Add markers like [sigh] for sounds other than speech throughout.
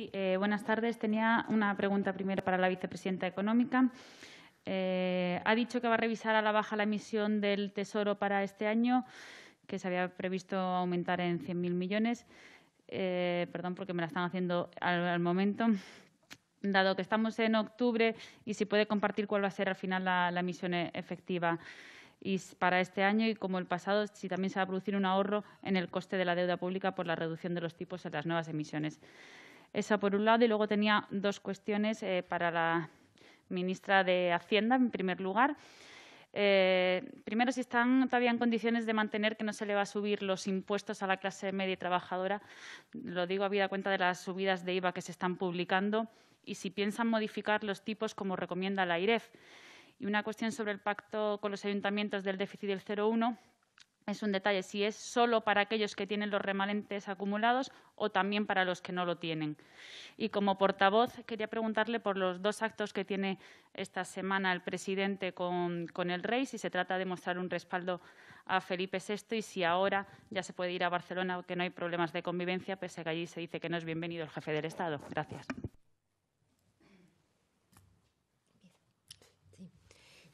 Eh, buenas tardes. Tenía una pregunta primero para la vicepresidenta económica. Eh, ha dicho que va a revisar a la baja la emisión del Tesoro para este año, que se había previsto aumentar en 100.000 millones. Eh, perdón, porque me la están haciendo al, momento. Dado que estamos en octubre y si puede compartir cuál va a ser al final la, emisión e-, efectiva para este año y como el pasado, si también se va a producir un ahorro en el coste de la deuda pública por la reducción de los tipos en las nuevas emisiones. Esa por un lado. Y luego tenía dos cuestiones eh, para la ministra de Hacienda, en primer lugar. Eh, primero, si están todavía en condiciones de mantener que no se le va a subir los impuestos a la clase media y trabajadora. Lo digo a habida cuenta de las subidas de IVA que se están publicando y si piensan modificar los tipos como recomienda la IREF. Y una cuestión sobre el pacto con los ayuntamientos del déficit del 0,1 es un detalle si es solo para aquellos que tienen los remanentes acumulados o también para los que no lo tienen. Y como portavoz, quería preguntarle por los dos actos que tiene esta semana el presidente con, el rey, si se trata de mostrar un respaldo a Felipe VI y si ahora ya se puede ir a Barcelona, que no hay problemas de convivencia, pese a que allí se dice que no es bienvenido el jefe del Estado. Gracias.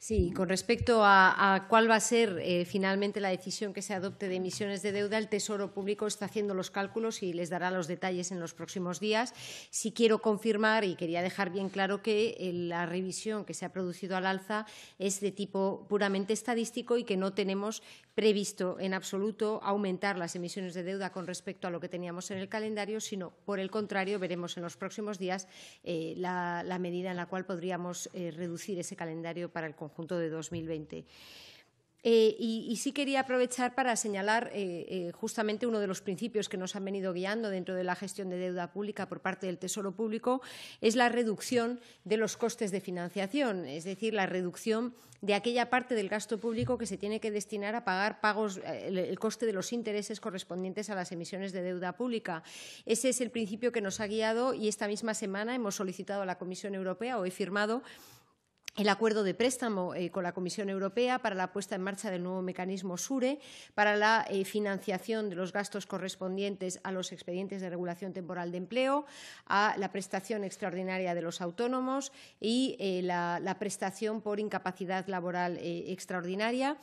Sí, con respecto a, cuál va a ser eh, finalmente la decisión que se adopte de emisiones de deuda, el Tesoro Público está haciendo los cálculos y les dará los detalles en los próximos días. Sí quiero confirmar y quería dejar bien claro que eh, la revisión que se ha producido al alza es de tipo puramente estadístico y que no tenemos previsto en absoluto aumentar las emisiones de deuda con respecto a lo que teníamos en el calendario, sino, por el contrario, veremos en los próximos días eh, la, medida en la cual podríamos eh, reducir ese calendario para el conjunto de 2020. Eh, y, sí quería aprovechar para señalar eh, eh, justamente uno de los principios que nos han venido guiando dentro de la gestión de deuda pública por parte del Tesoro Público, es la reducción de los costes de financiación, es decir, la reducción de aquella parte del gasto público que se tiene que destinar a pagar pagos, el, el coste de los intereses correspondientes a las emisiones de deuda pública. Ese es el principio que nos ha guiado y esta misma semana hemos solicitado a la Comisión Europea o he firmado el acuerdo de préstamo eh, con la Comisión Europea para la puesta en marcha del nuevo mecanismo SURE, para la eh, financiación de los gastos correspondientes a los expedientes de regulación temporal de empleo, a la prestación extraordinaria de los autónomos y eh, la, prestación por incapacidad laboral extraordinaria.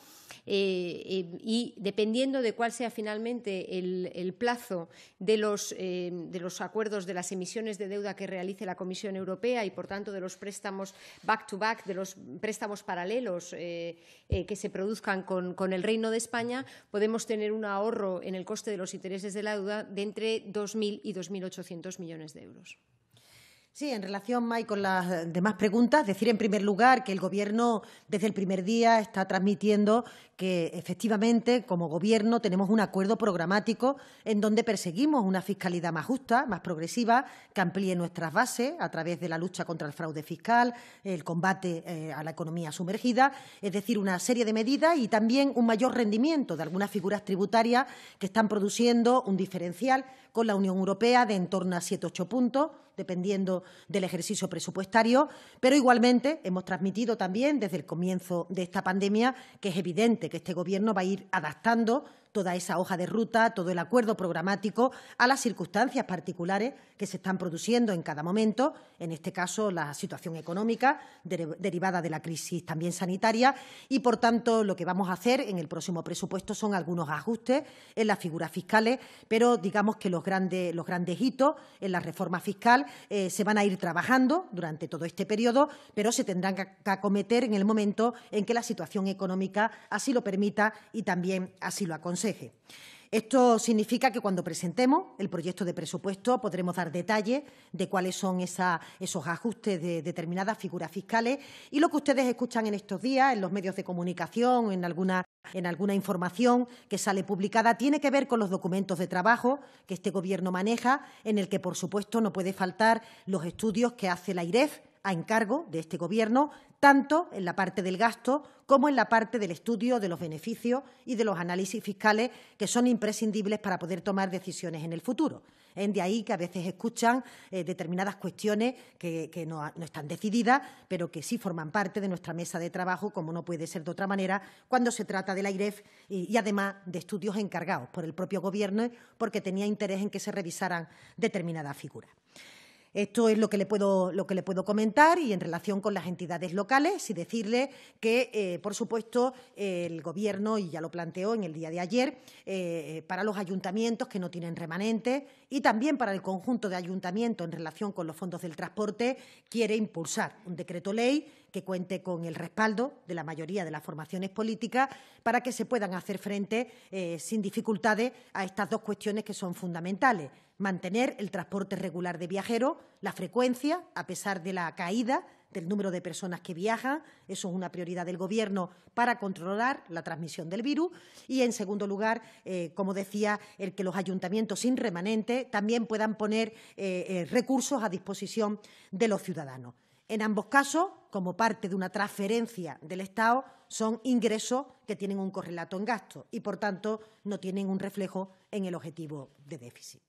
y dependiendo de cuál sea finalmente el, plazo de los, de los acuerdos de las emisiones de deuda que realice la Comisión Europea y, por tanto, de los préstamos back-to-back, back to back de los préstamos paralelos eh, eh, que se produzcan con, con, el Reino de España, podemos tener un ahorro en el coste de los intereses de la deuda de entre 2.000 y 2.800 millones de euros. Sí, en relación, Mike, con las demás preguntas, decir en primer lugar que el Gobierno desde el primer día está transmitiendo que efectivamente, como Gobierno, tenemos un acuerdo programático en donde perseguimos una fiscalidad más justa, más progresiva, que amplíe nuestras bases a través de la lucha contra el fraude fiscal, el combate eh, a la economía sumergida, es decir, una serie de medidas y también un mayor rendimiento de algunas figuras tributarias que están produciendo un diferencial con la Unión Europea de en torno a siete ocho puntos, dependiendo del ejercicio presupuestario, pero igualmente hemos transmitido también desde el comienzo de esta pandemia que es evidente que este Gobierno va a ir adaptando toda esa hoja de ruta, todo el acuerdo programático a las circunstancias particulares que se están produciendo en cada momento, en este caso la situación económica derivada de la crisis también sanitaria y, por tanto, lo que vamos a hacer en el próximo presupuesto son algunos ajustes en las figuras fiscales, pero digamos que los grandes, los grandes hitos en la reforma fiscal eh, se van a ir trabajando durante todo este periodo, pero se tendrán que acometer en el momento en que la situación económica así lo permita y también así lo aconseja. Esto significa que cuando presentemos el proyecto de presupuesto podremos dar detalles de cuáles son esos ajustes de determinadas figuras fiscales y lo que ustedes escuchan en estos días en los medios de comunicación, en alguna, en alguna información que sale publicada, tiene que ver con los documentos de trabajo que este Gobierno maneja, en el que, por supuesto, no puede faltar los estudios que hace la IREF a encargo de este Gobierno, tanto en la parte del gasto como en la parte del estudio de los beneficios y de los análisis fiscales que son imprescindibles para poder tomar decisiones en el futuro. De ahí que a veces escuchan eh, determinadas cuestiones que, no, están decididas, pero que sí forman parte de nuestra mesa de trabajo, como no puede ser de otra manera, cuando se trata del AIREF y además de estudios encargados por el propio Gobierno porque tenía interés en que se revisaran determinadas figuras. Esto es lo que le puedo, comentar y en relación con las entidades locales y decirle que, eh, por supuesto, el Gobierno, y ya lo planteó en el día de ayer, eh, para los ayuntamientos que no tienen remanentes y también para el conjunto de ayuntamientos en relación con los fondos del transporte, quiere impulsar un decreto ley que cuente con el respaldo de la mayoría de las formaciones políticas para que se puedan hacer frente eh, sin dificultades a estas dos cuestiones que son fundamentales mantener el transporte regular de viajeros, la frecuencia, a pesar de la caída del número de personas que viajan, eso es una prioridad del Gobierno para controlar la transmisión del virus. Y, en segundo lugar, eh, como decía, el que los ayuntamientos sin remanente también puedan poner eh, eh, recursos a disposición de los ciudadanos. En ambos casos, como parte de una transferencia del Estado, son ingresos que tienen un correlato en gasto y, por tanto, no tienen un reflejo en el objetivo de déficit.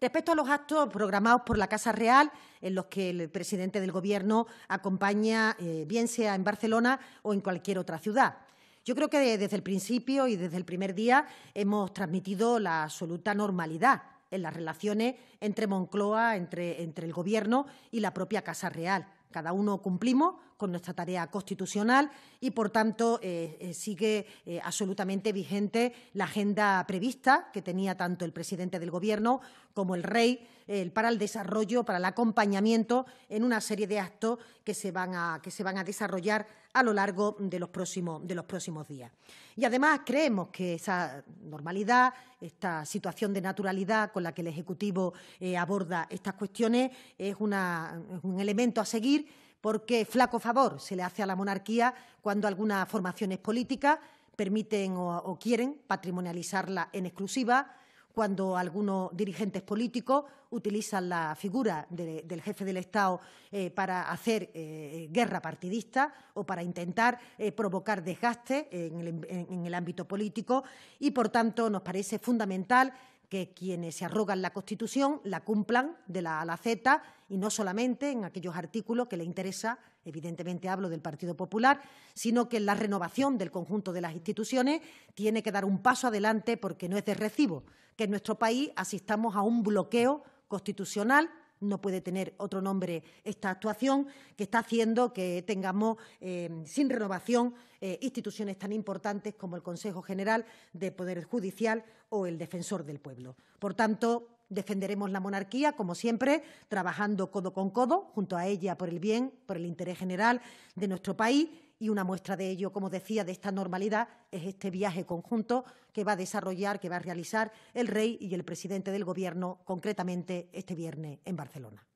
Respecto a los actos programados por la Casa Real, en los que el presidente del Gobierno acompaña, eh, bien sea en Barcelona o en cualquier otra ciudad. Yo creo que desde el principio y desde el primer día hemos transmitido la absoluta normalidad en las relaciones entre Moncloa, entre el Gobierno y la propia Casa Real. Cada uno cumplimos nuestra tarea constitucional y, por tanto, eh, eh, sigue eh, absolutamente vigente la agenda prevista que tenía tanto el presidente del Gobierno como el rey para el desarrollo, para el acompañamiento en una serie de actos que se van a, que se van a desarrollar a lo largo de los, próximos, de los próximos días. Y además creemos que esa normalidad, esta situación de naturalidad con la que el Ejecutivo aborda estas cuestiones es, una, es un elemento a seguir porque flaco favor se le hace a la monarquía cuando algunas formaciones políticas permiten o, quieren patrimonializarla en exclusiva, cuando algunos dirigentes políticos utilizan la figura del jefe del Estado eh, para hacer eh, guerra partidista o para intentar eh, provocar desgaste en el ámbito político y, por tanto, nos parece fundamental que quienes se arrogan la Constitución la cumplan de la a la Z y no solamente en aquellos artículos que le interesa, evidentemente hablo del Partido Popular, sino que la renovación del conjunto de las instituciones tiene que dar un paso adelante porque no es de recibo que en nuestro país asistamos a un bloqueo constitucional no puede tener otro nombre esta actuación que está haciendo que tengamos eh, sin renovación eh, instituciones tan importantes como el Consejo General de Poder Judicial o el Defensor del Pueblo. Por tanto, defenderemos la monarquía, como siempre, trabajando codo con codo, junto a ella por el bien, por el interés general de nuestro país y una muestra de ello, como decía, de esta normalidad es este viaje conjunto que va a desarrollar, que va a realizar el rey y el presidente del Gobierno, concretamente este viernes en Barcelona.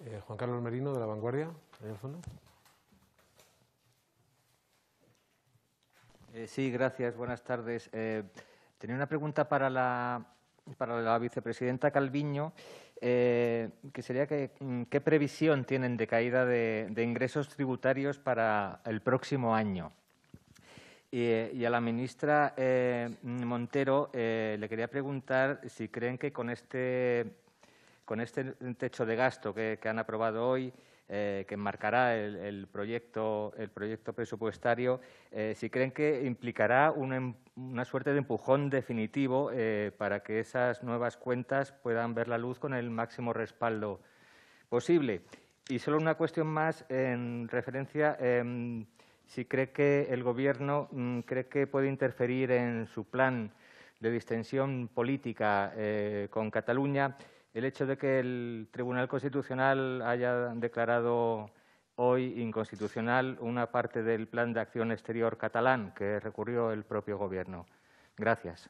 Eh, Juan Carlos Merino, de La Vanguardia, en el fondo. Eh, sí, gracias. Buenas tardes. Eh, tenía una pregunta para para la vicepresidenta Calviño. Eh, sería mm, qué previsión tienen de caída de, ingresos tributarios para el próximo año. Y, a la ministra eh, Montero eh, le quería preguntar si creen que con este, con este techo de gasto que han aprobado hoy eh, que marcará el, proyecto, presupuestario, eh, si creen que implicará em, una, suerte de empujón definitivo eh, para que esas nuevas cuentas puedan ver la luz con el máximo respaldo posible. Y solo una cuestión más en referencia em, si cree que el Gobierno mm, cree que puede interferir en su plan de distensión política con Cataluña el hecho de que el Tribunal Constitucional haya declarado hoy inconstitucional una parte del Plan de Acción Exterior catalán que recurrió el propio Gobierno. Gracias.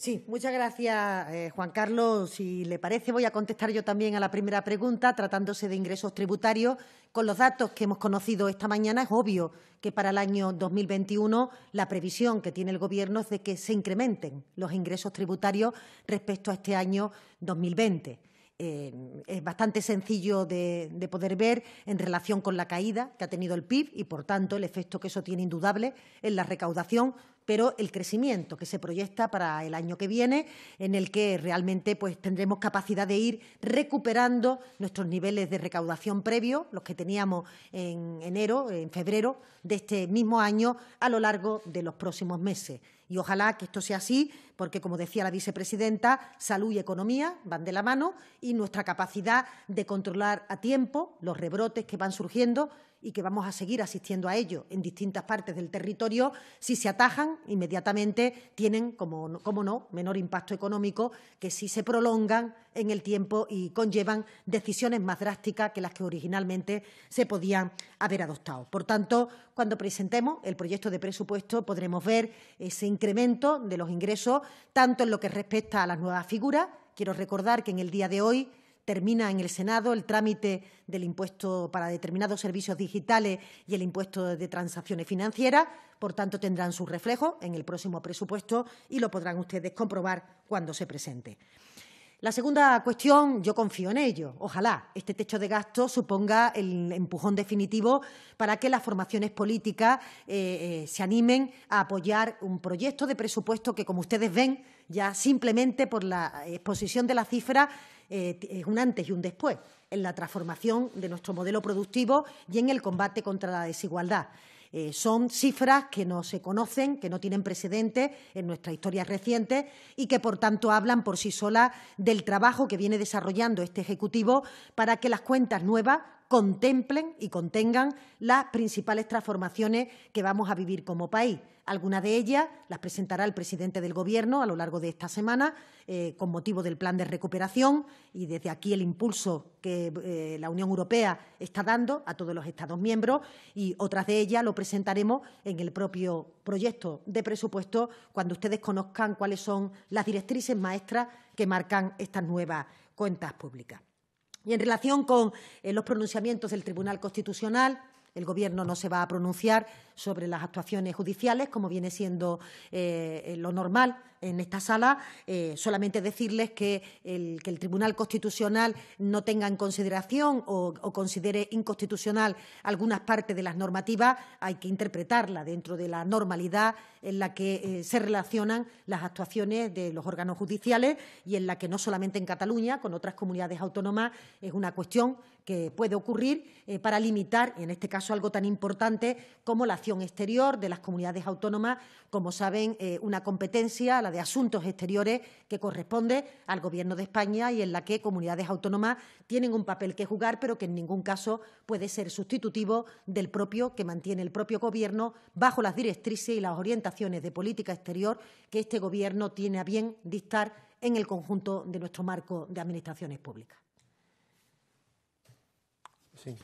Sí, muchas gracias, eh, Juan Carlos. Si le parece, voy a contestar yo también a la primera pregunta, tratándose de ingresos tributarios. Con los datos que hemos conocido esta mañana, es obvio que para el año 2021 la previsión que tiene el Gobierno es de que se incrementen los ingresos tributarios respecto a este año 2020. Em, es bastante sencillo de, poder ver en relación con la caída que ha tenido el PIB y, por tanto, el efecto que eso tiene indudable en la recaudación, pero el crecimiento que se proyecta para el año que viene, en el que realmente pues, tendremos capacidad de ir recuperando nuestros niveles de recaudación previos, los que teníamos en enero, en febrero de este mismo año, a lo largo de los próximos meses. Y ojalá que esto sea así, porque, como decía la vicepresidenta, salud y economía van de la mano y nuestra capacidad de controlar a tiempo los rebrotes que van surgiendo y que vamos a seguir asistiendo a ello en distintas partes del territorio, si se atajan, inmediatamente tienen, como, no, menor impacto económico que si se prolongan en el tiempo y conllevan decisiones más drásticas que las que originalmente se podían haber adoptado. Por tanto, cuando presentemos el proyecto de presupuesto podremos ver ese incremento de los ingresos, tanto en lo que respecta a las nuevas figuras, Quiero recordar que en el día de hoy termina en el Senado el trámite del impuesto para determinados servicios digitales y el impuesto de transacciones financieras. Por tanto, tendrán su reflejo en el próximo presupuesto y lo podrán ustedes comprobar cuando se presente. La segunda cuestión, yo confío en ello. Ojalá este techo de gasto suponga el empujón definitivo para que las formaciones políticas eh, eh, se animen a apoyar un proyecto de presupuesto que, como ustedes ven, ya simplemente por la exposición de la cifra es eh, eh, un antes y un después en la transformación de nuestro modelo productivo y en el combate contra la desigualdad. Eh, son cifras que no se conocen, que no tienen precedentes en nuestra historia reciente y que, por tanto, hablan por sí solas del trabajo que viene desarrollando este Ejecutivo para que las cuentas nuevas contemplen y contengan las principales transformaciones que vamos a vivir como país. Algunas de ellas las presentará el presidente del Gobierno a lo largo de esta semana eh, con motivo del plan de recuperación y desde aquí el impulso que eh, la Unión Europea está dando a todos los Estados miembros y otras de ellas lo presentaremos en el propio proyecto de presupuesto cuando ustedes conozcan cuáles son las directrices maestras que marcan estas nuevas cuentas públicas. Y en relación con eh, los pronunciamientos del Tribunal Constitucional, el Gobierno no se va a pronunciar sobre las actuaciones judiciales, como viene siendo eh, eh, lo normal en esta sala, eh, solamente decirles que el, que el, Tribunal Constitucional no tenga en consideración o, considere inconstitucional algunas partes de las normativas, hay que interpretarla dentro de la normalidad en la que eh, se relacionan las actuaciones de los órganos judiciales y en la que no solamente en Cataluña, con otras comunidades autónomas, es una cuestión que puede ocurrir eh, para limitar, en este caso algo tan importante como la acción exterior de las comunidades autónomas, como saben, una competencia, de Asuntos Exteriores, que corresponde al Gobierno de España y en la que comunidades autónomas tienen un papel que jugar, pero que en ningún caso puede ser sustitutivo del propio que mantiene el propio Gobierno bajo las directrices y las orientaciones de política exterior que este Gobierno tiene a bien dictar en el conjunto de nuestro marco de administraciones públicas. Eh,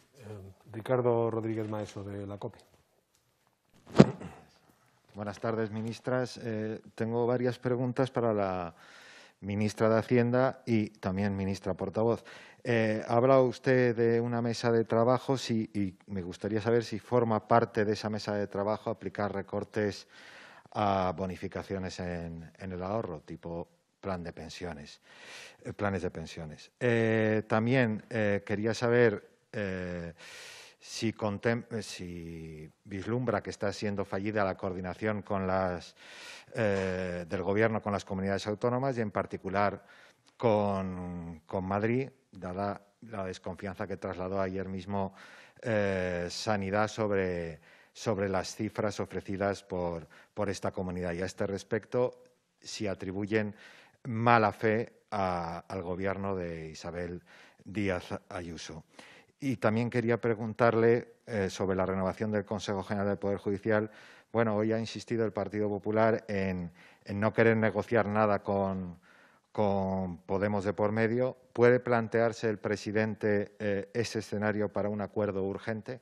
Ricardo Rodríguez Maeso de la COPE. Buenas tardes, ministras. Eh, tengo varias preguntas para la ministra de Hacienda y también ministra portavoz. Eh, Habla usted de una mesa de trabajo y me gustaría saber si forma parte de esa mesa de trabajo aplicar recortes a bonificaciones en, el ahorro, tipo plan de pensiones, eh, planes de pensiones. también quería saber eh, si, vislumbra que está siendo fallida la coordinación eh, del Gobierno con las comunidades autónomas y, en particular, con, Madrid, dada la desconfianza que trasladó ayer mismo eh, Sanidad sobre, las cifras ofrecidas por, esta comunidad. Y a este respecto, si atribuyen mala fe al Gobierno de Isabel Díaz Ayuso. Y también quería preguntarle eh, sobre la renovación del Consejo General del Poder Judicial. Bueno, hoy ha insistido el Partido Popular en, no querer negociar nada con, Podemos de por medio. ¿Puede plantearse el presidente eh, ese escenario para un acuerdo urgente?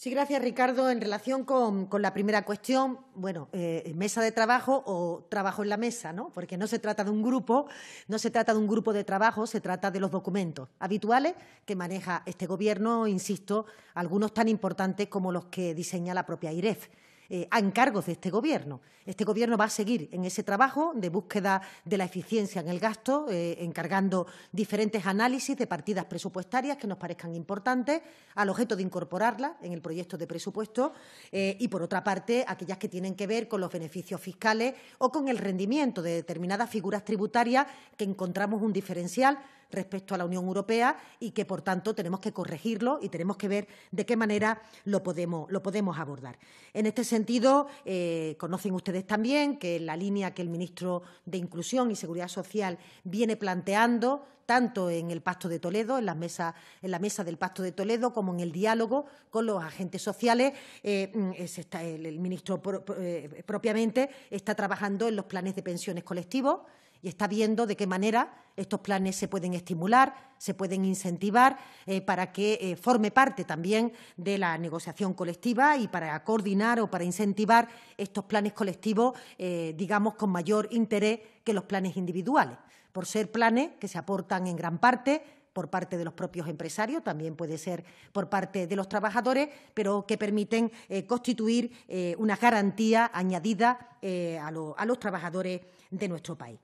Sí, gracias Ricardo. En relación con, la primera cuestión, bueno, eh, mesa de trabajo o trabajo en la mesa, ¿no? Porque no se trata de un grupo, no se trata de un grupo de trabajo, se trata de los documentos habituales que maneja este Gobierno, insisto, algunos tan importantes como los que diseña la propia IREF. Eh, a encargos de este Gobierno. Este Gobierno va a seguir en ese trabajo de búsqueda de la eficiencia en el gasto, eh, encargando diferentes análisis de partidas presupuestarias que nos parezcan importantes, al objeto de incorporarlas en el proyecto de presupuesto eh, y, por otra parte, aquellas que tienen que ver con los beneficios fiscales o con el rendimiento de determinadas figuras tributarias que encontramos un diferencial respecto a la Unión Europea y que, por tanto, tenemos que corregirlo y tenemos que ver de qué manera lo podemos, lo podemos abordar. En este sentido, eh, conocen ustedes también que la línea que el ministro de Inclusión y Seguridad Social viene planteando tanto en el Pacto de Toledo, en la mesa, en la mesa del Pacto de Toledo, como en el diálogo con los agentes sociales. Eh, el, ministro eh, propiamente está trabajando en los planes de pensiones colectivos y está viendo de qué manera estos planes se pueden estimular, se pueden incentivar eh, para que eh, forme parte también de la negociación colectiva y para coordinar o para incentivar estos planes colectivos, eh, digamos, con mayor interés que los planes individuales, por ser planes que se aportan en gran parte por parte de los propios empresarios, también puede ser por parte de los trabajadores, pero que permiten constituir una garantía añadida a los trabajadores de nuestro país.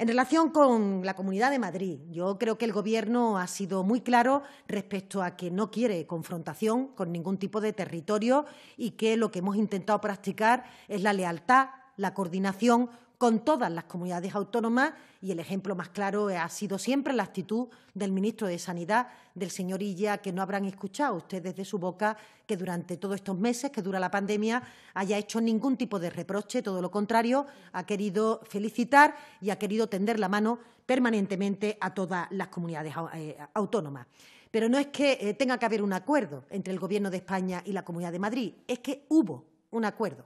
En relación con la Comunidad de Madrid, yo creo que el Gobierno ha sido muy claro respecto a que no quiere confrontación con ningún tipo de territorio y que lo que hemos intentado practicar es la lealtad, la coordinación con todas las comunidades autónomas y el ejemplo más claro ha sido siempre la actitud del ministro de Sanidad, del señor Illa, que no habrán escuchado ustedes de su boca que durante todos estos meses que dura la pandemia haya hecho ningún tipo de reproche, todo lo contrario, ha querido felicitar y ha querido tender la mano permanentemente a todas las comunidades eh, autónomas. Pero no es que eh, tenga que haber un acuerdo entre el Gobierno de España y la Comunidad de Madrid, es que hubo un acuerdo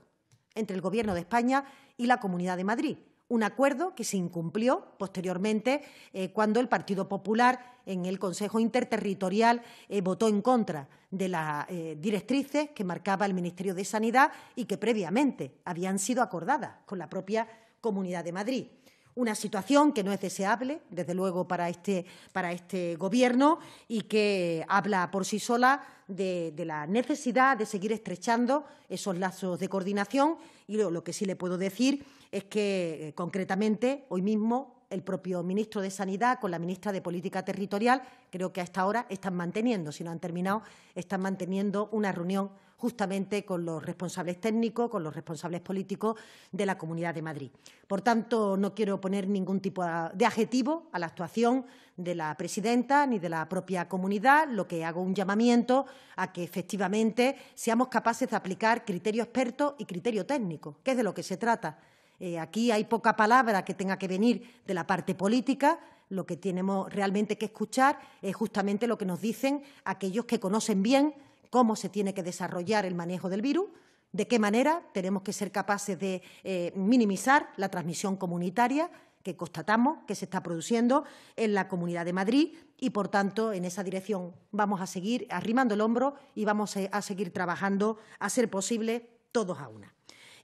entre el Gobierno de España y la Comunidad de Madrid. Un acuerdo que se incumplió posteriormente eh, cuando el Partido Popular en el Consejo Interterritorial eh, votó en contra de las eh, directrices que marcaba el Ministerio de Sanidad y que previamente habían sido acordadas con la propia Comunidad de Madrid una situación que no es deseable, desde luego, para este, este Gobierno y que habla por sí sola de, la necesidad de seguir estrechando esos lazos de coordinación. Y lo, que sí le puedo decir es que, eh, concretamente, hoy mismo el propio ministro de Sanidad con la ministra de Política Territorial, creo que hasta ahora están manteniendo, si no han terminado, están manteniendo una reunión justamente con los responsables técnicos, con los responsables políticos de la Comunidad de Madrid. Por tanto, no quiero poner ningún tipo de adjetivo a la actuación de la presidenta ni de la propia comunidad, lo que hago un llamamiento a que efectivamente seamos capaces de aplicar criterio experto y criterio técnico, que es de lo que se trata. Eh, aquí hay poca palabra que tenga que venir de la parte política. Lo que tenemos realmente que escuchar es justamente lo que nos dicen aquellos que conocen bien cómo se tiene que desarrollar el manejo del virus, de qué manera tenemos que ser capaces de eh, minimizar la transmisión comunitaria que constatamos que se está produciendo en la Comunidad de Madrid y, por tanto, en esa dirección vamos a seguir arrimando el hombro y vamos a seguir trabajando a ser posible todos a una.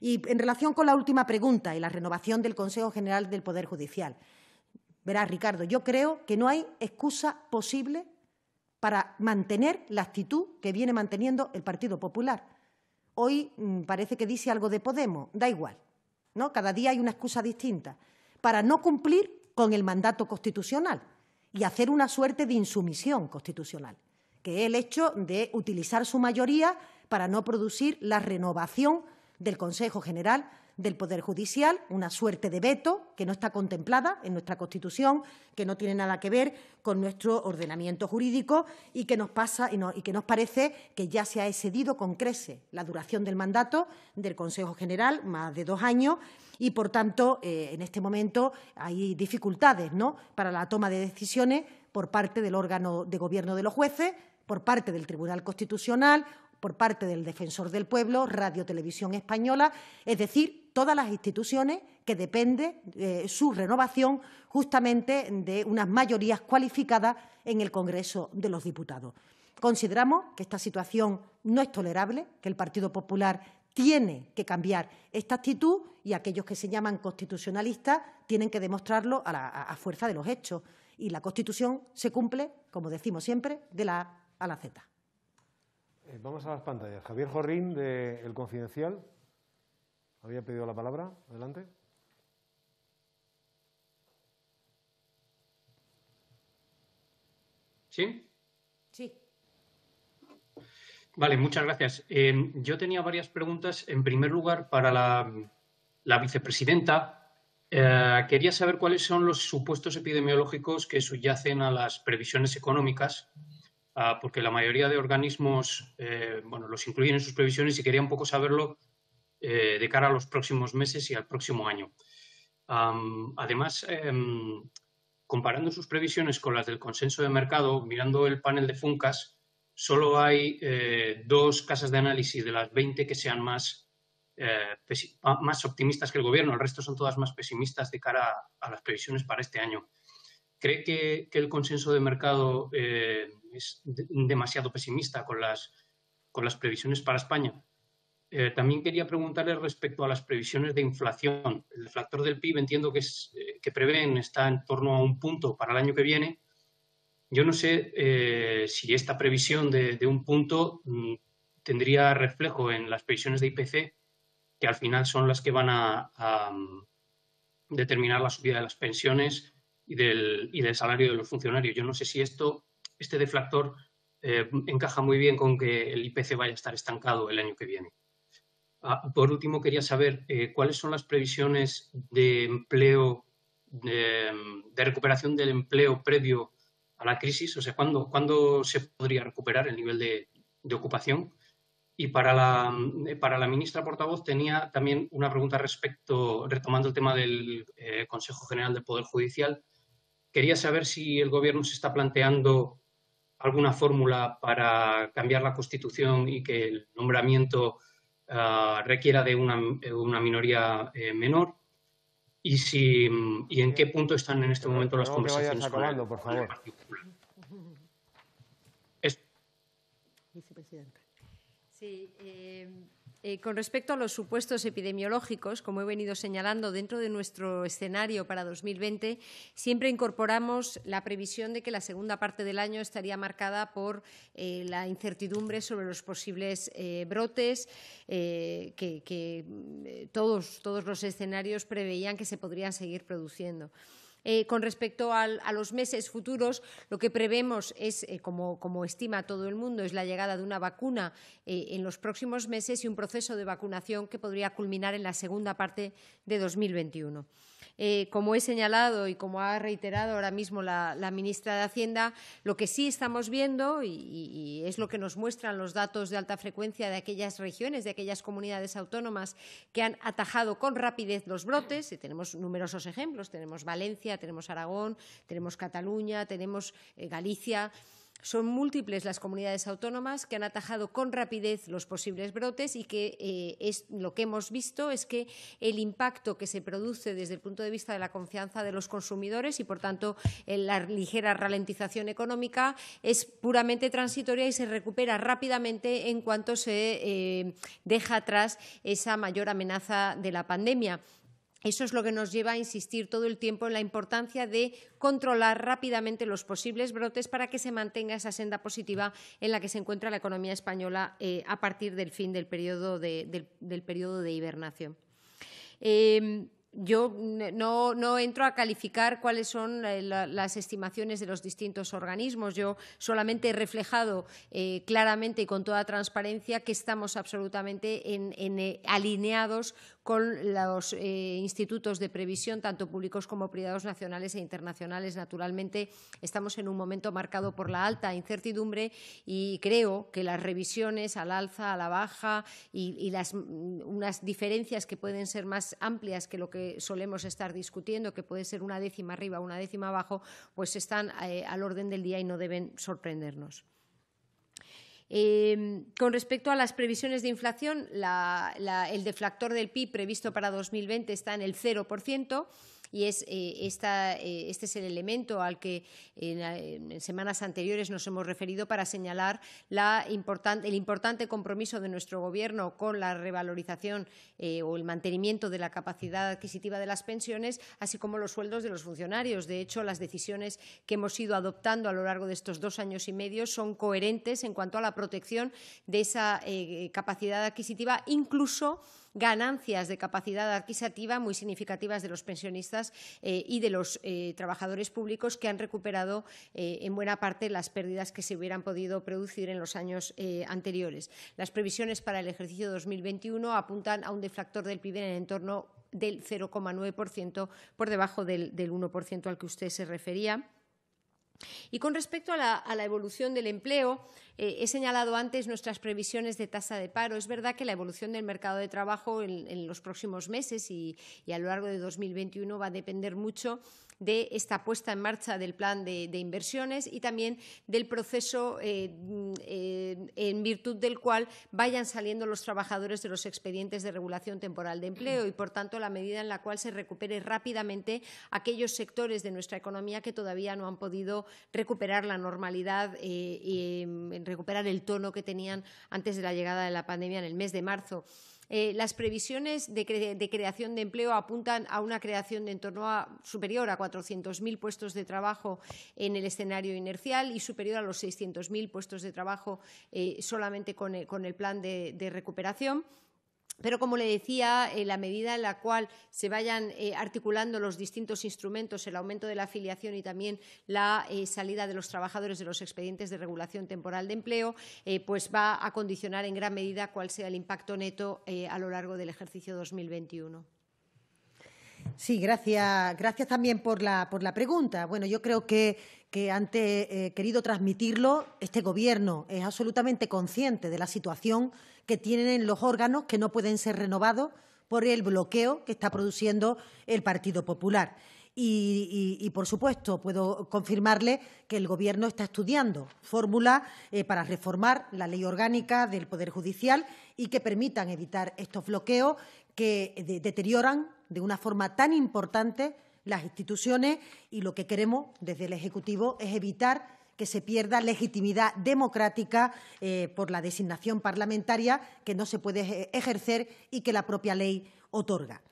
Y en relación con la última pregunta y la renovación del Consejo General del Poder Judicial, verá, Ricardo, yo creo que no hay excusa posible para mantener la actitud que viene manteniendo el Partido Popular. Hoy mm, parece que dice algo de Podemos, da igual, ¿no? Cada día hay una excusa distinta para no cumplir con el mandato constitucional y hacer una suerte de insumisión constitucional, que es el hecho de utilizar su mayoría para no producir la renovación del Consejo General del Poder Judicial, una suerte de veto que no está contemplada en nuestra Constitución, que no tiene nada que ver con nuestro ordenamiento jurídico y que nos y, que nos parece que ya se ha excedido con crece la duración del mandato del Consejo General, más de dos años, y por tanto eh, en este momento hay dificultades ¿no? para la toma de decisiones por parte del órgano de gobierno de los jueces, por parte del Tribunal Constitucional por parte del Defensor del Pueblo, Radio Televisión Española, es decir, todas las instituciones que depende eh, su renovación justamente de unas mayorías cualificadas en el Congreso de los Diputados. Consideramos que esta situación no es tolerable, que el Partido Popular tiene que cambiar esta actitud y aquellos que se llaman constitucionalistas tienen que demostrarlo a, la, a fuerza de los hechos. Y la Constitución se cumple, como decimos siempre, de la A a la Z. Eh, vamos a las pantallas. Javier Jorrín, de El Confidencial. ¿Había pedido la palabra? Adelante. ¿Sí? Sí. Vale, muchas gracias. Eh, yo tenía varias preguntas. En primer lugar, para la, vicepresidenta, eh, quería saber cuáles son los supuestos epidemiológicos que subyacen a las previsiones económicas, ah, porque la mayoría de organismos, eh, bueno, los incluyen en sus previsiones y quería un poco saberlo eh, de cara a los próximos meses y al próximo año. además, em, comparando sus previsiones con las del consenso de mercado, mirando el panel de Funcas, solo hay eh, dos casas de análisis de las 20 que sean más, eh, más optimistas que el gobierno. El resto son todas más pesimistas de cara a, las previsiones para este año. ¿Cree que, el consenso de mercado es demasiado pesimista con las, con las previsiones para España? Eh, también quería preguntarle respecto a las previsiones de inflación. El factor del PIB entiendo que, es, eh, que prevén está en torno a un punto para el año que viene. Yo no sé eh, si esta previsión de, un punto mm, tendría reflejo en las previsiones de IPC, que al final son las que van a, mm, determinar la subida de las pensiones y del, del, salario de los funcionarios. Yo no sé si esto, este deflactor encaja muy bien con que el IPC vaya a estar estancado el año que viene. Ah, por último, quería saber eh, cuáles son las previsiones de empleo, de, recuperación del empleo previo a la crisis, o sea, ¿cuándo, se podría recuperar el nivel de, ocupación? Y para la, eh, para la ministra portavoz tenía también una pregunta respecto, retomando el tema del eh, Consejo General del Poder Judicial. Quería saber si el Gobierno se está planteando alguna fórmula para cambiar la Constitución y que el nombramiento eh, requiera de una, eh, minoría eh, menor y, si, y en qué punto están en este momento las conversaciones con, el, por eh, con respecto a los supuestos epidemiológicos, como he venido señalando, dentro de nuestro escenario para 2020, siempre incorporamos la previsión de que la segunda parte del año estaría marcada por eh, la incertidumbre sobre los posibles eh, brotes, que, mm, todos los escenarios preveían que se podrían seguir produciendo. Eh, con respecto a los meses futuros, lo que prevemos es, eh, como, estima todo el mundo, es la llegada de una vacuna eh, en los próximos meses y un proceso de vacunación que podría culminar en la segunda parte de 2021. Eh, como he señalado y como ha reiterado ahora mismo la, ministra de Hacienda, lo que sí estamos viendo, y, es lo que nos muestran los datos de alta frecuencia de aquellas regiones, de aquellas comunidades autónomas que han atajado con rapidez los brotes, y tenemos numerosos ejemplos, tenemos Valencia, tenemos Aragón, tenemos Cataluña, tenemos eh, Galicia. Son múltiples las comunidades autónomas que han atajado con rapidez los posibles brotes y que eh, lo que hemos visto es que el impacto que se produce desde el punto de vista de la confianza de los consumidores y, por tanto, la ligera ralentización económica es puramente transitoria y se recupera rápidamente en cuanto se eh, deja atrás esa mayor amenaza de la pandemia. Eso es lo que nos lleva a insistir todo el tiempo en la importancia de controlar rápidamente los posibles brotes para que se mantenga esa senda positiva en la que se encuentra la economía española eh, a partir del fin del periodo de, hibernación. Em, yo no, entro a calificar cuáles son eh, las estimaciones de los distintos organismos. Yo solamente he reflejado eh, claramente y con toda transparencia que estamos absolutamente alineados con los eh, institutos de previsión, tanto públicos como privados nacionales e internacionales. Naturalmente, estamos en un momento marcado por la alta incertidumbre y creo que las revisiones al alza, a la baja y, las, mm, unas diferencias que pueden ser más amplias que lo que solemos estar discutiendo, que puede ser una décima arriba, una décima abajo, pues están eh, al orden del día y no deben sorprendernos. Em, con respecto a las previsiones de inflación, el deflactor del PIB previsto para 2020 está en el 0% y es eh, eh, este es el elemento al que en, semanas anteriores nos hemos referido para señalar el importante compromiso de nuestro Gobierno con la revalorización eh, o el mantenimiento de la capacidad adquisitiva de las pensiones, así como los sueldos de los funcionarios. De hecho, las decisiones que hemos ido adoptando a lo largo de estos dos años y medio son coherentes en cuanto a la protección de esa capacidad adquisitiva, incluso ganancias de capacidad adquisitiva muy significativas de los pensionistas eh, y de los eh, trabajadores públicos que han recuperado eh, en buena parte las pérdidas que se hubieran podido producir en los años anteriores. Las previsiones para el ejercicio 2021 apuntan a un defractor del PIB en torno entorno del 0,9% por debajo del, del 1% al que usted se refería. Y con respecto a la, evolución del empleo, eh, he señalado antes nuestras previsiones de tasa de paro. Es verdad que la evolución del mercado de trabajo en, los próximos meses y, y, a lo largo de 2021 va a depender mucho de esta puesta en marcha del plan de, inversiones y también del proceso eh, mm, eh, en virtud del cual vayan saliendo los trabajadores de los expedientes de regulación temporal de empleo y, por tanto, la medida en la cual se recupere rápidamente aquellos sectores de nuestra economía que todavía no han podido recuperar la normalidad, eh, y mm, recuperar el tono que tenían antes de la llegada de la pandemia en el mes de marzo. Eh, las previsiones de, creación de empleo apuntan a una creación de en torno a superior a 400.000 puestos de trabajo en el escenario inercial y superior a los 600.000 puestos de trabajo eh, solamente con el, plan de recuperación. Pero como le decía, la medida en la cual se vayan eh, articulando los distintos instrumentos, el aumento de la afiliación y también la eh, salida de los trabajadores de los expedientes de regulación temporal de empleo, eh, pues va a condicionar en gran medida cuál sea el impacto neto a lo largo del ejercicio 2021. Sí, gracias. Gracias también por la, por la pregunta. Bueno, yo creo que, antes eh, querido transmitirlo, este Gobierno es absolutamente consciente de la situación que tienen los órganos que no pueden ser renovados por el bloqueo que está produciendo el Partido Popular. Y, por supuesto, puedo confirmarle que el Gobierno está estudiando fórmulas eh, para reformar la ley orgánica del Poder Judicial y que permitan evitar estos bloqueos que eh, deterioran de una forma tan importante las instituciones y lo que queremos desde el Ejecutivo es evitar que se pierda legitimidad democrática eh, por la designación parlamentaria que no se puede eh, ejercer y que la propia ley otorga.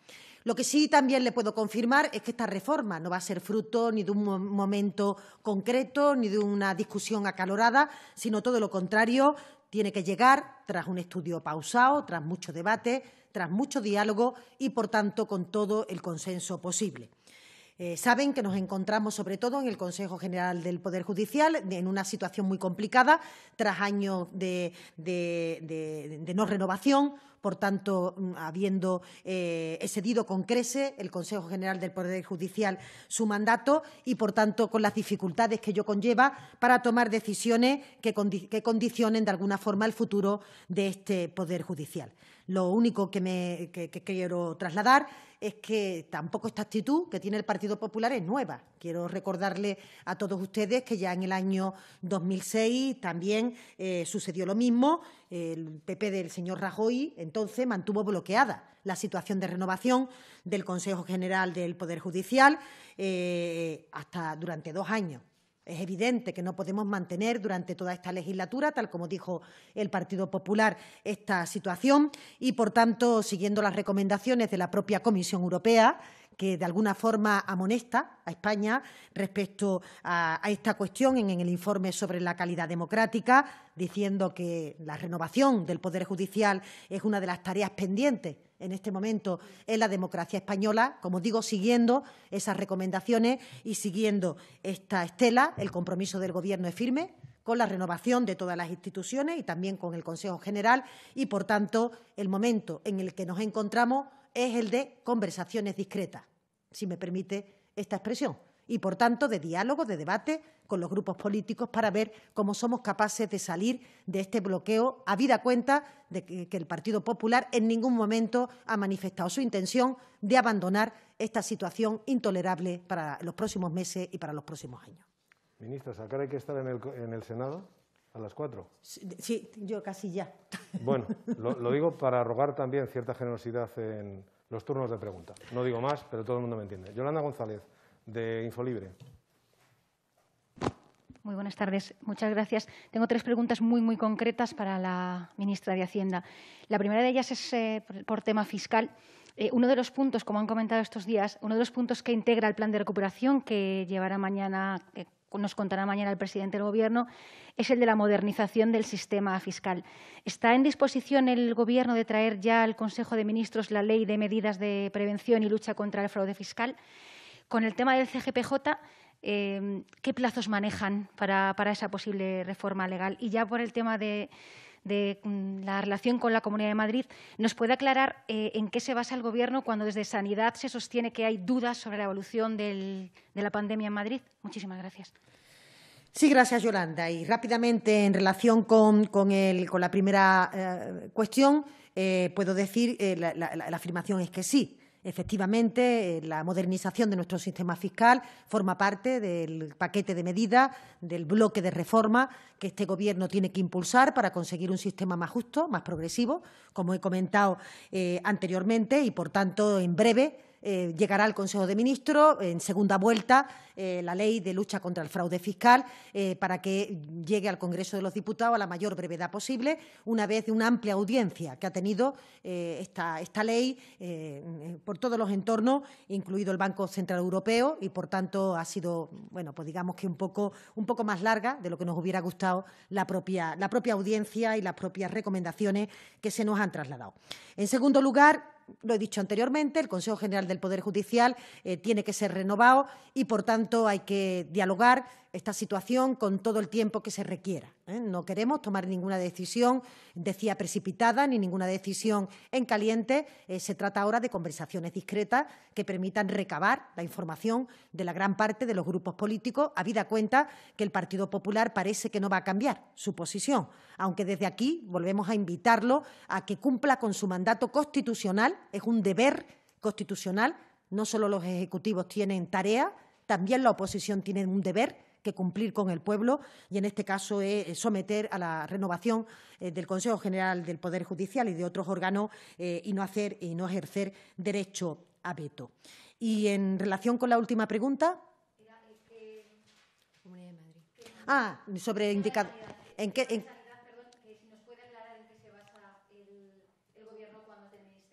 Lo que sí también le puedo confirmar es que esta reforma no va a ser fruto ni de un momento concreto ni de una discusión acalorada, sino todo lo contrario, tiene que llegar tras un estudio pausado, tras mucho debate, tras mucho diálogo y, por tanto, con todo el consenso posible. Eh, saben que nos encontramos, sobre todo en el Consejo General del Poder Judicial, en una situación muy complicada, tras años de no renovación por tanto, mm, habiendo eh, excedido con crece el Consejo General del Poder Judicial su mandato y, por tanto, con las dificultades que ello conlleva para tomar decisiones que, condicionen de alguna forma el futuro de este Poder Judicial. Lo único que, quiero trasladar es que tampoco esta actitud que tiene el Partido Popular es nueva. Quiero recordarle a todos ustedes que ya en el año 2006 también eh, sucedió lo mismo el PP del señor Rajoy entonces mantuvo bloqueada la situación de renovación del Consejo General del Poder Judicial eh, hasta durante dos años. Es evidente que no podemos mantener durante toda esta legislatura, tal como dijo el Partido Popular, esta situación y, por tanto, siguiendo las recomendaciones de la propia Comisión Europea, que de alguna forma amonesta a España respecto a, esta cuestión en el informe sobre la calidad democrática, diciendo que la renovación del Poder Judicial es una de las tareas pendientes en este momento en la democracia española, como digo, siguiendo esas recomendaciones y siguiendo esta estela, el compromiso del Gobierno es firme con la renovación de todas las instituciones y también con el Consejo General y, por tanto, el momento en el que nos encontramos es el de conversaciones discretas, si me permite esta expresión, y por tanto de diálogo, de debate con los grupos políticos para ver cómo somos capaces de salir de este bloqueo, habida cuenta de que, el Partido Popular en ningún momento ha manifestado su intención de abandonar esta situación intolerable para los próximos meses y para los próximos años. Ministra, ¿sacar hay que estar en el Senado? ¿A las cuatro? Sí, yo casi ya. Bueno, lo, digo [laughs] para rogar también cierta generosidad en los turnos de pregunta. No digo más, pero todo el mundo me entiende. Yolanda González, de Infolibre. Muy buenas tardes. Muchas gracias. Tengo tres preguntas muy, muy concretas para la ministra de Hacienda. La primera de ellas es eh, por tema fiscal. Eh, uno de los puntos, como han comentado estos días, uno de los puntos que integra el plan de recuperación que llevará mañana, eh, nos contará mañana el presidente del Gobierno, es el de la modernización del sistema fiscal. ¿Está en disposición el Gobierno de traer ya al Consejo de Ministros la ley de medidas de prevención y lucha contra el fraude fiscal? Con el tema del CGPJ, eh, ¿qué plazos manejan para, para esa posible reforma legal? Y ya por el tema de, de mm, la relación con la Comunidad de Madrid, ¿nos puede aclarar eh, en qué se basa el Gobierno cuando desde Sanidad se sostiene que hay dudas sobre la evolución de la pandemia en Madrid? Muchísimas gracias. Sí, gracias, Yolanda. Y rápidamente, en relación con, la primera eh, cuestión, eh, puedo decir, la, afirmación es que sí. Efectivamente, eh, la modernización de nuestro sistema fiscal forma parte del paquete de medidas, del bloque de reforma que este Gobierno tiene que impulsar para conseguir un sistema más justo, más progresivo, como he comentado eh, anteriormente, y, por tanto, en breve eh, llegará al Consejo de Ministros en segunda vuelta eh, la ley de lucha contra el fraude fiscal eh, para que llegue al Congreso de los Diputados a la mayor brevedad posible, una vez de una amplia audiencia que ha tenido esta, esta, ley por todos los entornos, incluido el Banco Central Europeo, y por tanto ha sido, bueno, pues digamos que un poco, un poco más larga de lo que nos hubiera gustado la propia, la propia audiencia y las propias recomendaciones que se nos han trasladado. En segundo lugar, lo he dicho anteriormente, el Consejo General del Poder Judicial eh, tiene que ser renovado y, por tanto, hay que dialogar esta situación con todo el tiempo que se requiera. ¿eh? No queremos tomar ninguna decisión, decía, precipitada, ni ninguna decisión en caliente. Eh, se trata ahora de conversaciones discretas que permitan recabar la información de la gran parte de los grupos políticos, habida cuenta que el Partido Popular parece que no va a cambiar su posición, aunque desde aquí volvemos a invitarlo a que cumpla con su mandato constitucional. Es un deber constitucional. No solo los ejecutivos tienen tarea, también la oposición tiene un deber que cumplir con el pueblo y en este caso es eh, someter a la renovación eh, del Consejo General del Poder Judicial y de otros órganos eh, y no hacer y no ejercer derecho a veto. Y en relación con la última pregunta. Ah, sobre ¿En qué?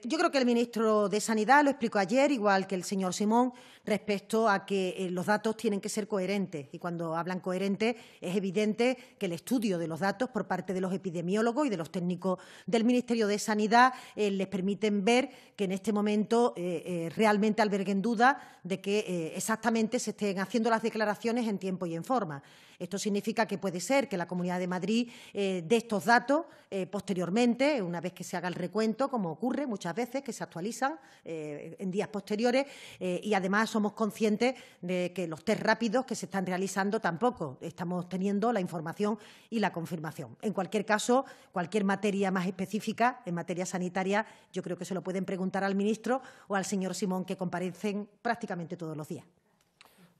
yo creo que el ministro de Sanidad lo explicó ayer, igual que el señor Simón, respecto a que eh, los datos tienen que ser coherentes. Y cuando hablan coherentes, es evidente que el estudio de los datos por parte de los epidemiólogos y de los técnicos del Ministerio de Sanidad eh, les permiten ver que en este momento eh, realmente alberguen duda de que exactamente se estén haciendo las declaraciones en tiempo y en forma. Esto significa que puede ser que la Comunidad de Madrid eh, dé estos datos eh, posteriormente, una vez que se haga el recuento, como ocurre muchas veces, que se actualizan eh, en días posteriores. y además somos conscientes de que los test rápidos que se están realizando tampoco estamos teniendo la información y la confirmación. En cualquier caso, cualquier materia más específica en materia sanitaria, yo creo que se lo pueden preguntar al ministro o al señor Simón, que comparecen prácticamente todos los días.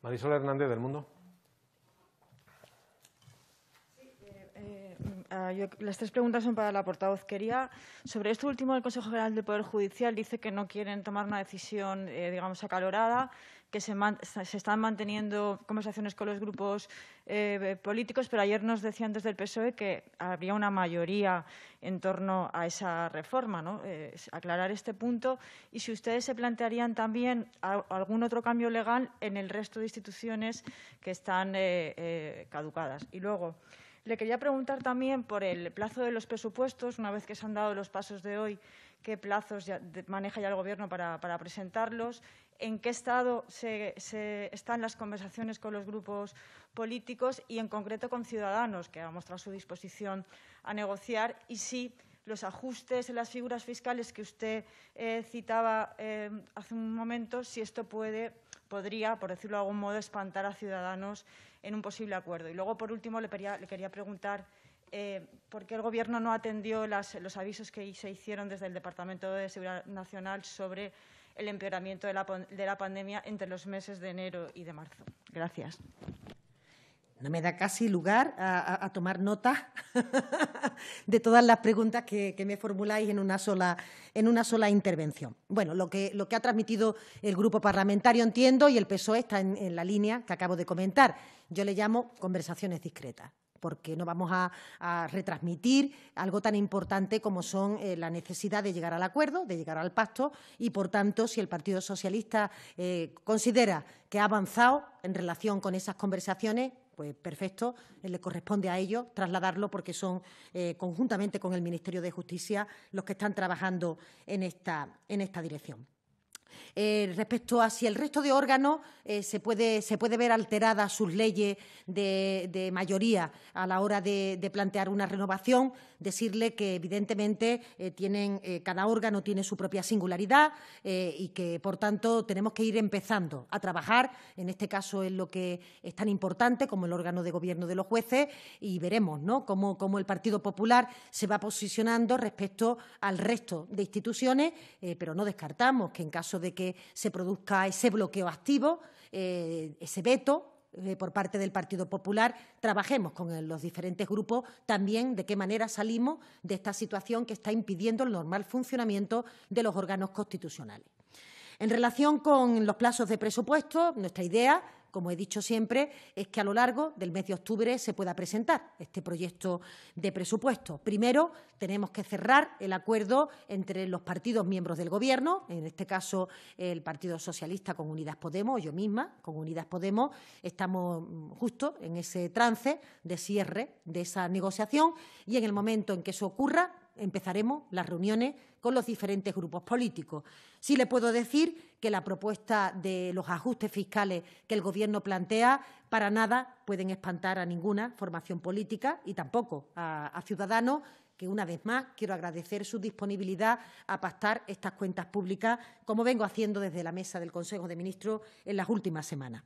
Marisol Hernández del Mundo. Ah, las tres preguntas son para la portavoz. Quería, sobre esto último, el Consejo General del Poder Judicial dice que no quieren tomar una decisión, eh, digamos, acalorada, que se, están manteniendo conversaciones con los grupos eh, políticos, pero ayer nos decían desde el PSOE que habría una mayoría en torno a esa reforma. ¿no? Eh, aclarar este punto y si ustedes se plantearían también algún otro cambio legal en el resto de instituciones que están caducadas. Y luego. Le quería preguntar también por el plazo de los presupuestos, una vez que se han dado los pasos de hoy, qué plazos maneja ya el Gobierno para, presentarlos, en qué estado se, están las conversaciones con los grupos políticos y, en concreto, con Ciudadanos, que ha mostrado su disposición a negociar, y si los ajustes en las figuras fiscales que usted eh, citaba eh, hace un momento, si esto puede, podría, por decirlo de algún modo, espantar a Ciudadanos en un posible acuerdo. Y luego, por último, le quería, preguntar eh, por qué el Gobierno no atendió los avisos que se hicieron desde el Departamento de Seguridad Nacional sobre el empeoramiento de la, de la pandemia entre los meses de enero y de marzo. Gracias no me da casi lugar a, tomar nota [laughs] de todas las preguntas que, me formuláis en una sola, en una sola intervención. Bueno, lo que, ha transmitido el grupo parlamentario, entiendo, y el PSOE está en, la línea que acabo de comentar. Yo le llamo conversaciones discretas porque no vamos a, retransmitir algo tan importante como son eh, la necesidad de llegar al acuerdo, de llegar al pacto y, por tanto, si el Partido Socialista eh, considera que ha avanzado en relación con esas conversaciones, pues perfecto, eh, le corresponde a ellos trasladarlo porque son eh, conjuntamente con el Ministerio de Justicia los que están trabajando en esta, en esta dirección. Eh, respecto a si el resto de órganos se, puede, se, puede, ver alterada sus leyes de, mayoría a la hora de, plantear una renovación, decirle que evidentemente eh, tienen, eh, cada órgano tiene su propia singularidad eh, y que, por tanto, tenemos que ir empezando a trabajar, en este caso en lo que es tan importante como el órgano de gobierno de los jueces, y veremos ¿no? cómo el Partido Popular se va posicionando respecto al resto de instituciones, pero no descartamos que en caso de que se produzca ese bloqueo activo, ese veto eh, por parte del Partido Popular, trabajemos con los diferentes grupos también de qué manera salimos de esta situación que está impidiendo el normal funcionamiento de los órganos constitucionales. En relación con los plazos de presupuesto, nuestra idea como he dicho siempre, es que a lo largo del mes de octubre se pueda presentar este proyecto de presupuesto. Primero, tenemos que cerrar el acuerdo entre los partidos miembros del Gobierno, en este caso el Partido Socialista con Unidas Podemos, yo misma con Unidas Podemos, estamos mm, justo en ese trance de cierre de esa negociación y en el momento en que eso ocurra, empezaremos las reuniones con los diferentes grupos políticos. Sí le puedo decir que la propuesta de los ajustes fiscales que el Gobierno plantea para nada pueden espantar a ninguna formación política y tampoco a, ciudadanos que una vez más quiero agradecer su disponibilidad a pactar estas cuentas públicas, como vengo haciendo desde la mesa del Consejo de Ministros en las últimas semanas.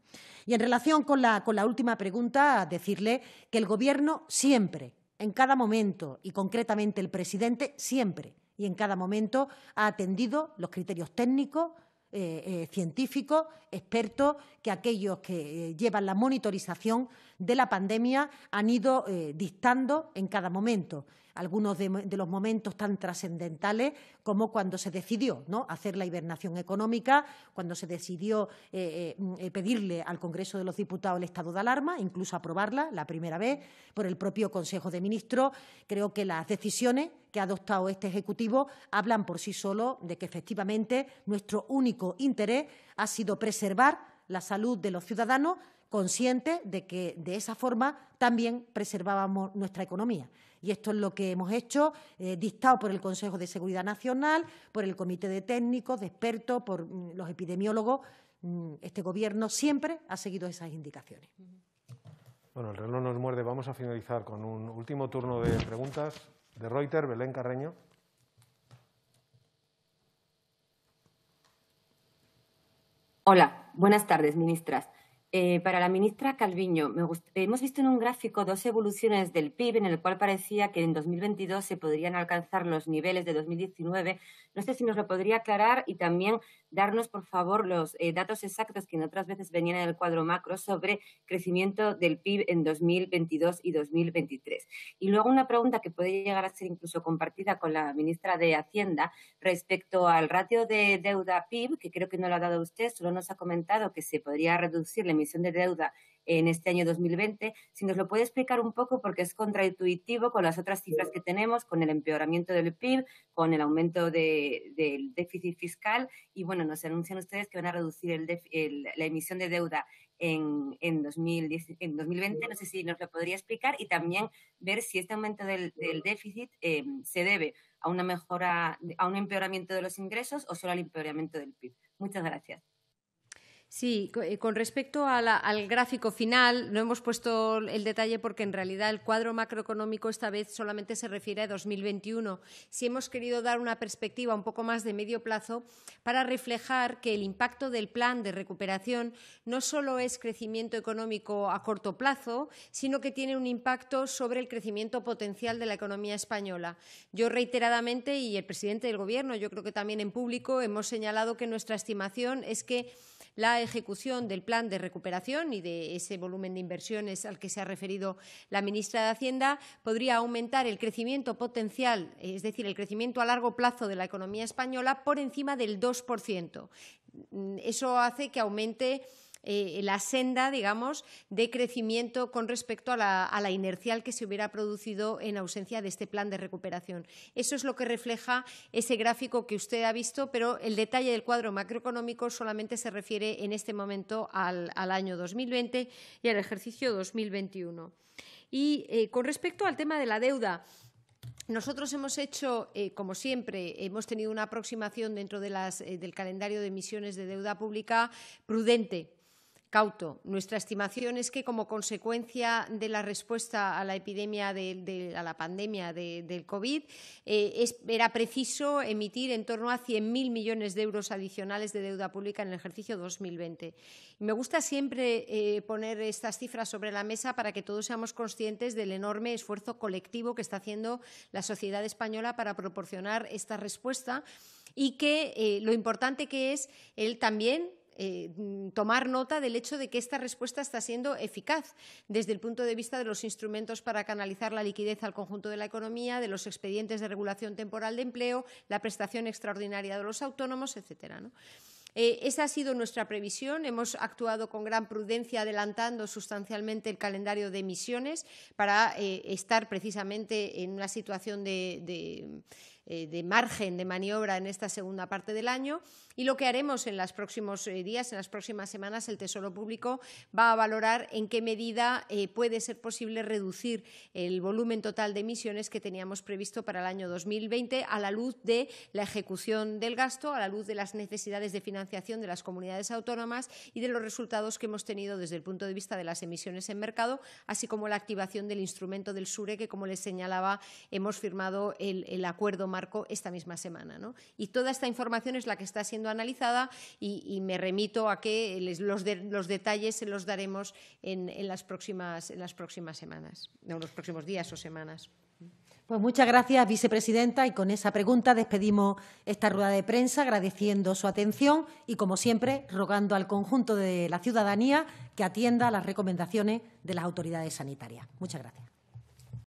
Y en relación con la, con la última pregunta, decirle que el Gobierno siempre en cada momento y concretamente el presidente siempre y en cada momento ha atendido los criterios técnicos, eh, eh, científicos, expertos, que aquellos que eh, llevan la monitorización de la pandemia han ido dictando en cada momento algunos de, los momentos tan trascendentales como cuando se decidió hacer la hibernación económica, cuando se decidió eh, eh, mm, pedirle al Congreso de los Diputados el estado de alarma, incluso aprobarla la primera vez por el propio Consejo de Ministros. Creo que las decisiones que ha adoptado este Ejecutivo hablan por sí solo de que efectivamente nuestro único interés ha sido preservar la salud de los ciudadanos, conscientes de que de esa forma también preservábamos nuestra economía. Y esto es lo que hemos hecho, eh, dictado por el Consejo de Seguridad Nacional, por el Comité de Técnicos, de expertos, por mm, los epidemiólogos. Mm, este Gobierno siempre ha seguido esas indicaciones. Bueno, el reloj nos muerde. Vamos a finalizar con un último turno de preguntas de Reuters, Belén Carreño. Hola, buenas tardes, ministras. Eh, para la ministra Calviño, hemos visto en un gráfico dos evoluciones del PIB en el cual parecía que en 2022 se podrían alcanzar los niveles de 2019. No sé si nos lo podría aclarar y también darnos, por favor, los eh, datos exactos que en otras veces venían en el cuadro macro sobre crecimiento del PIB en 2022 y 2023. Y luego una pregunta que puede llegar a ser incluso compartida con la ministra de Hacienda respecto al ratio de deuda PIB, que creo que no lo ha dado usted, solo nos ha comentado que se podría reducir la emisión de deuda en este año 2020. Si nos lo puede explicar un poco, porque es contraintuitivo con las otras cifras que tenemos, con el empeoramiento del PIB, con el aumento del déficit fiscal. Y bueno, nos anuncian ustedes que van a reducir el la emisión de deuda en, 2020. No sé si nos lo podría explicar y también ver si este aumento del, déficit eh, se debe a una mejora, a un empeoramiento de los ingresos o solo al empeoramiento del PIB. Muchas gracias. Sí, eh, con respecto al gráfico final, no hemos puesto el detalle porque en realidad el cuadro macroeconómico esta vez solamente se refiere a 2021. Si hemos querido dar una perspectiva un poco más de medio plazo para reflejar que el impacto del plan de recuperación no solo es crecimiento económico a corto plazo, sino que tiene un impacto sobre el crecimiento potencial de la economía española. Yo reiteradamente y el presidente del Gobierno, yo creo que también en público, hemos señalado que nuestra estimación es que la ejecución del plan de recuperación y de ese volumen de inversiones al que se ha referido la ministra de Hacienda podría aumentar el crecimiento potencial, es decir, el crecimiento a largo plazo de la economía española por encima del 2%. Mm, eso hace que aumente eh, la senda, digamos, de crecimiento con respecto a la, inercial que se hubiera producido en ausencia de este plan de recuperación. Eso es lo que refleja ese gráfico que usted ha visto, pero el detalle del cuadro macroeconómico solamente se refiere en este momento al, año 2020 y al ejercicio 2021. Y eh, con respecto al tema de la deuda, nosotros hemos hecho, eh, como siempre, hemos tenido una aproximación dentro del calendario de emisiones de deuda pública prudente cauto. Nuestra estimación es que como consecuencia de la respuesta a la epidemia de, la pandemia del COVID eh, era preciso emitir en torno a 100.000 millones de euros adicionales de deuda pública en el ejercicio 2020. me gusta siempre eh, poner estas cifras sobre la mesa para que todos seamos conscientes del enorme esfuerzo colectivo que está haciendo la sociedad española para proporcionar esta respuesta y que eh, lo importante que es él también eh, mm, tomar nota del hecho de que esta respuesta está siendo eficaz desde el punto de vista de los instrumentos para canalizar la liquidez al conjunto de la economía, de los expedientes de regulación temporal de empleo, la prestación extraordinaria de los autónomos, etcétera. Eh, esa ha sido nuestra previsión. Hemos actuado con gran prudencia adelantando sustancialmente el calendario de emisiones para eh, estar precisamente en una situación de eh, de margen de maniobra en esta segunda parte del año. Y lo que haremos en los próximos eh, días, en las próximas semanas, el Tesoro Público va a valorar en qué medida eh, puede ser posible reducir el volumen total de emisiones que teníamos previsto para el año 2020 a la luz de la ejecución del gasto, a la luz de las necesidades de financiación de las comunidades autónomas y de los resultados que hemos tenido desde el punto de vista de las emisiones en mercado, así como la activación del instrumento del SURE, que, como les señalaba, hemos firmado el acuerdo Marco esta misma semana. Y toda esta información es la que está siendo analizada y, me remito a que los, los, detalles se los daremos en, las próximas, en las próximas semanas, en los próximos días o semanas. Pues muchas gracias, vicepresidenta, y con esa pregunta despedimos esta rueda de prensa agradeciendo su atención y, como siempre, rogando al conjunto de la ciudadanía que atienda las recomendaciones de las autoridades sanitarias. Muchas gracias.